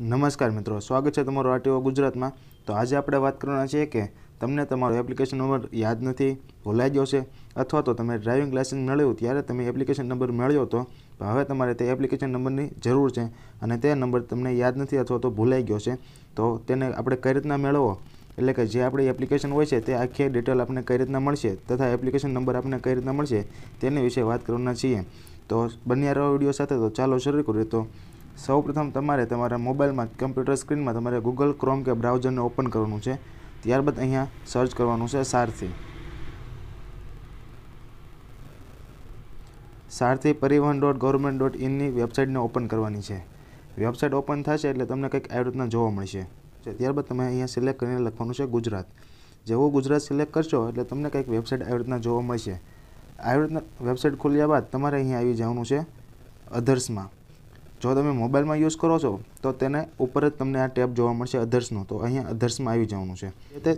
નમસ્કાર મિત્રો સ્વાગત છે તમારું આટીઓ ગુજરાતમાં તો આજે આપણે વાત કરવાના છીએ કે તમને તમારો એપ્લિકેશન નંબર યાદ નથી ભૂલાઈ ગયો છે અથવા તો તમે ડ્રાઇવિંગ લાઇસન્સ મેળવ્યું ત્યારે તમે એપ્લિકેશન નંબર મેળવ્યો હતો તો હવે તમારે તે એપ્લિકેશન નંબરની જરૂર છે અને તે નંબર તમને યાદ નથી અથવા તો ભૂલાઈ ગયો છે તો તેને આપણે કઈ રીતના મેળવો એટલે કે જે આપણી એપ્લિકેશન હોય છે તે આખી ડિટેલ આપણને કઈ રીતના મળશે તથા એપ્લિકેશન નંબર આપણને કઈ રીતના મળશે તેની વિશે વાત કરવાના છીએ તો બન્યા રહો વિડીયો સાથે તો ચાલો શરૂ કરીએ તો સૌપ્રથમ તમારે તમારા મોબાઈલમાં કમ્પ્યુટર સ્ક્રીનમાં તમારે ગૂગલ ક્રોમ કે બ્રાઉઝરને ઓપન કરવાનું છે ત્યારબાદ અહીંયા સર્ચ કરવાનું છે Sarathi Sarathi Parivahan dot government dot ઇનની વેબસાઇટને ઓપન કરવાની છે વેબસાઇટ ઓપન થશે એટલે તમને કંઈક આવી રીતના જોવા મળશે ત્યારબાદ તમે અહીંયા સિલેક્ટ કરીને લખવાનું છે ગુજરાત જેવો ગુજરાત સિલેક્ટ કરશો એટલે તમને કંઈક વેબસાઇટ આવી રીતના જોવા મળશે આવી રીતના વેબસાઇટ ખોલ્યા બાદ તમારે અહીંયા આવી જવાનું છે અધર્સમાં જો તમે મોબાઈલમાં યુઝ કરો છો તો તેને ઉપર જ તમને આ ટેબ જોવા મળશે અધર્સનો તો અહીંયા અધર્સમાં આવી જવાનું છે તે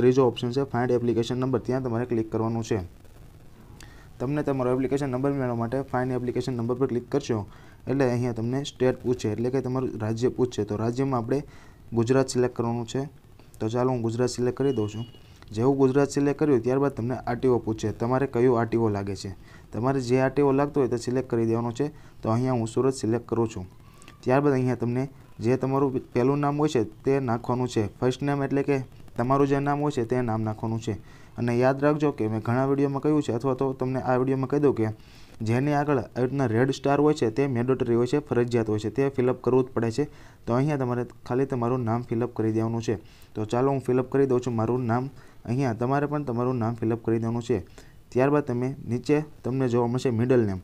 ત્રીજો ઓપ્શન છે ફાઇન્ડ એપ્લિકેશન નંબર ત્યાં તમારે ક્લિક કરવાનું છે તમને તમારો એપ્લિકેશન નંબર મેળવવા માટે ફાઇન્ડ એપ્લિકેશન નંબર પર ક્લિક કરશો એટલે અહીંયા તમને સ્ટેટ પૂછે એટલે કે તમારું રાજ્ય પૂછશે તો રાજ્યમાં આપણે ગુજરાત સિલેક્ટ કરવાનું છે તો ચાલો હું ગુજરાત સિલેક્ટ કરી દઉં છું જેવું ગુજરાત સિલેક્ટ કર્યું ત્યારબાદ તમને આરટીઓ પૂછે તમારે કયો આરટીઓ લાગે છે તમારે જે આરટીઓ લાગતો હોય તે સિલેક્ટ કરી દેવાનો છે તો અહીંયા હું સુરત સિલેક્ટ કરું છું ત્યારબાદ અહીંયા તમને જે તમારું પહેલું નામ હોય છે તે નાખવાનું છે ફર્સ્ટ નેમ એટલે કે તમારું જે નામ હોય છે તે નામ નાખવાનું છે અને યાદ રાખજો કે મેં ઘણા વિડીયોમાં કહ્યું છે અથવા તો તમને આ વિડીયોમાં કહી દઉં કે જેની આગળ આવી રીતના રેડ સ્ટાર હોય છે તે મેન્ડેટરી હોય છે ફરજિયાત હોય છે તે ફિલઅપ કરવું જ પડે છે તો અહીંયા તમારે ખાલી તમારું નામ ફિલઅપ કરી દેવાનું છે તો ચાલો હું ફિલઅપ કરી દઉં છું મારું નામ અહીંયા તમારે પણ તમારું નામ ફિલઅપ કરી દેવાનું છે ત્યારબાદ તમે નીચે તમને જોવા મળશે મિડલ નેમ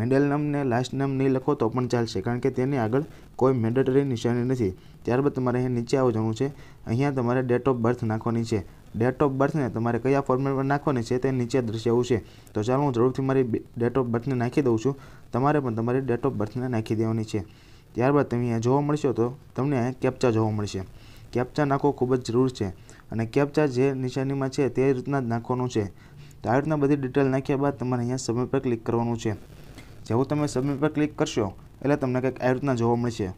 મિડલ નેમને લાસ્ટ નેમ નહીં લખો તો પણ ચાલશે કારણ કે તેની આગળ કોઈ મેન્ડેટરી નિશાની નથી ત્યારબાદ તમારે અહીંયા નીચે આવવા જવાનું છે અહીંયા તમારે ડેટ ઓફ બર્થ નાખવાની છે ડેટ ઓફ બર્થને તમારે કયા ફોર્મેટમાં નાખવાની છે તે નીચે દર્શાવવું છે તો ચાલો હું જરૂરથી મારી ડેટ ઓફ બર્થને નાખી દઉં છું તમારે પણ તમારી ડેટ ઓફ બર્થને નાખી દેવાની છે ત્યારબાદ તમે અહીંયા જોવા મળશો તો તમને અહીંયા કેપ્ચા જોવા મળશે કેપ્ચા નાખવો ખૂબ જ જરૂર છે અને કેપ્ચા જે નિશાનીમાં છે તે રીતના જ નાખવાનું છે તો આ રીતના બધી ડિટેલ નાખ્યા બાદ તમારે અહીંયા સબમિટ પર ક્લિક કરવાનું છે જેવું તમે સબમિટ પર ક્લિક કરશો એટલે તમને કંઈક આ રીતના જોવા મળશે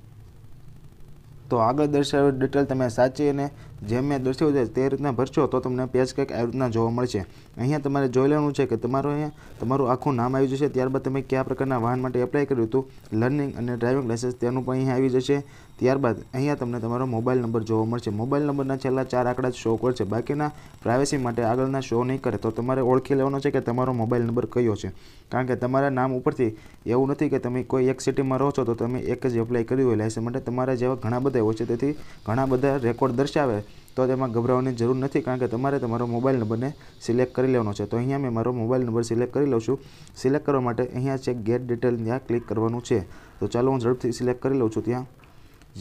તો આગળ દર્શાવેલ ડિટેલ તમે સાચી અને જેમ મેં દર્શાવ્યું છે તે રીતના ભરશો તો તમને પેજ કંઈક આવી રીતના જોવા મળશે અહીંયા તમારે જોઈ લેવાનું છે કે તમારું અહીંયા તમારું આખું નામ આવી જશે ત્યારબાદ તમે કયા પ્રકારના વાહન માટે એપ્લાય કર્યું હતું લર્નિંગ અને ડ્રાઇવિંગ લાઇસન્સ તેનું પણ અહીંયા આવી જશે ત્યારબાદ અહીંયા તમને તમારો મોબાઈલ નંબર જોવા મળશે મોબાઈલ નંબરના છેલ્લા ચાર આંકડા જ શો કરશે બાકીના પ્રાઇવેસી માટે આગળના શો નહીં કરે તો તમારે ઓળખી લેવાનો છે કે તમારો મોબાઈલ નંબર કયો છે કારણ કે તમારા નામ ઉપરથી એવું નથી કે તમે કોઈ એક સિટીમાં રહો છો તો તમે એક જ એપ્લાય કર્યું હોય લાઇસન્સ માટે તમારા જેવા ઘણા બધા હોય છે તેથી ઘણા બધા રેકોર્ડ દર્શાવે તો તેમાં ગભરાવાની જરૂર નથી કારણ કે તમારે તમારો મોબાઈલ નંબરને સિલેક્ટ કરી લેવાનો છે તો અહીંયા મેં મારો મોબાઈલ નંબર સિલેક્ટ કરી લઉં છું સિલેક્ટ કરવા માટે અહીંયા છે ગેટ ડિટેલ ત્યાં ક્લિક કરવાનું છે તો ચાલો હું ઝડપથી સિલેક્ટ કરી લઉં છું ત્યાં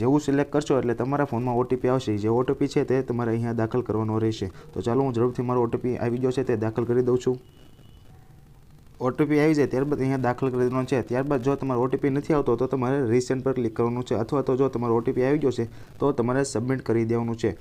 જેવું સિલેક્ટ કરશો એટલે તમારા ફોનમાં ઓટીપી આવશે જે ઓટીપી છે તે તમારે અહીંયા દાખલ કરવાનો રહેશે તો ચાલો હું ઝડપથી મારો ઓટીપી આવી ગયો છે તે દાખલ કરી દઉં છું ઓટીપી આવી જાય ત્યારબાદ અહીંયા દાખલ કરી દેવાનો છે ત્યારબાદ જો તમારો ઓટીપી નથી આવતો તો તમારે રિસેન્ટ પર ક્લિક કરવાનું છે અથવા તો જો તમારો ઓટીપી આવી ગયો છે તો તમારે સબમિટ કરી દેવાનું છે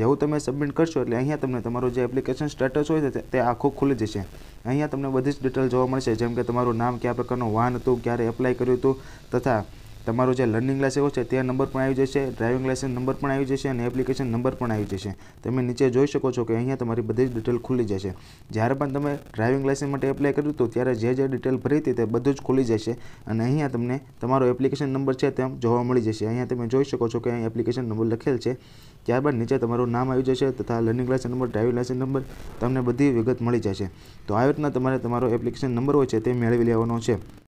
જેવું તમે સબમિટ કરશો એટલે અહીંયા તમને તમારું જે એપ્લિકેશન સ્ટેટસ હોય છે તે આખો ખુલી જશે અહીંયા તમને બધી જ ડિટેલ જોવા મળશે જેમ કે તમારું નામ કયા પ્રકારનું વાહન હતું ક્યારે એપ્લાય કર્યું હતું તથા તમારો જે લર્નિંગ લાઇસન્સ છે તે નંબર પણ આવી જશે ડ્રાઇવિંગ લાઇસન્સ નંબર પણ આવી જશે અને એપ્લિકેશન નંબર પણ આવી જશે તમે નીચે જોઈ શકો છો કે અહીંયા તમારી બધી જ ડિટેલ ખુલી જશે જ્યારે પણ તમે ડ્રાઇવિંગ લાઇસન્સ માટે એપ્લાય કર્યું હતું ત્યારે જે જે ડિટેલ ભરી હતી તે બધું જ ખુલી જશે અને અહીંયા તમને તમારો એપ્લિકેશન નંબર છે તેમ જોવા મળી જશે અહીંયા તમે જોઈ શકો છો કે અહીં એપ્લિકેશન નંબર લખેલ છે ત્યારબાદ નીચે તમારું નામ આવી જશે તથા learning licence number driving licence number તમને બધી વિગત મળી જશે તો આવી રીતના તમારે તમારો એપ્લિકેશન નંબર હોય છે તે મેળવી લેવાનો છે